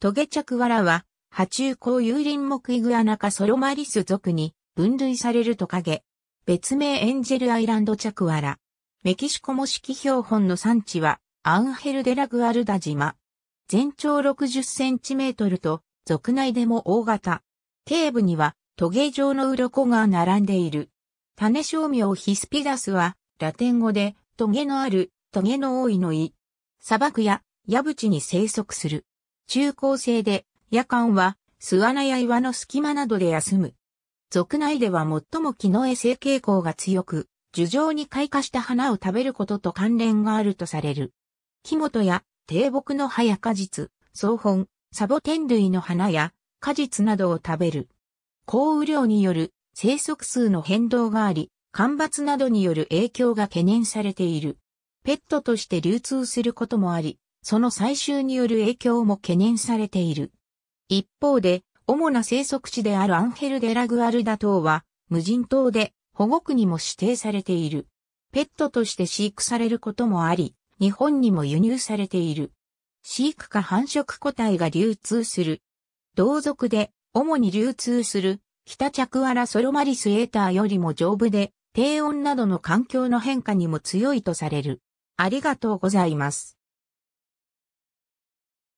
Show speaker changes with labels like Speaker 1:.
Speaker 1: トゲチャクワラは、波中高有林木イグアナカソロマリス属に分類されるトカゲ。別名エンジェルアイランドチャクワラ。メキシコ模式標本の産地は、アンヘルデラグアルダ島。全長60センチメートルと、族内でも大型。頸部には、トゲ状の鱗が並んでいる。種商名ヒスピダスは、ラテン語で、トゲのある、トゲの多いの意。砂漠や、矢淵に生息する。中高生で、夜間は、巣穴や岩の隙間などで休む。族内では最も木の衛生傾向が強く、樹上に開花した花を食べることと関連があるとされる。木本や低木の葉や果実、草本、サボテン類の花や果実などを食べる。降雨量による生息数の変動があり、干ばつなどによる影響が懸念されている。ペットとして流通することもあり、その採集による影響も懸念されている。一方で、主な生息地であるアンヘル・デ・ラグアルダ島は、無人島で保護区にも指定されている。ペットとして飼育されることもあり、日本にも輸入されている。飼育か繁殖個体が流通する。同族で主に流通する北着チャクアラソロマリスエーターよりも丈夫で低温などの環境の変化にも強いとされる。ありがとうございます。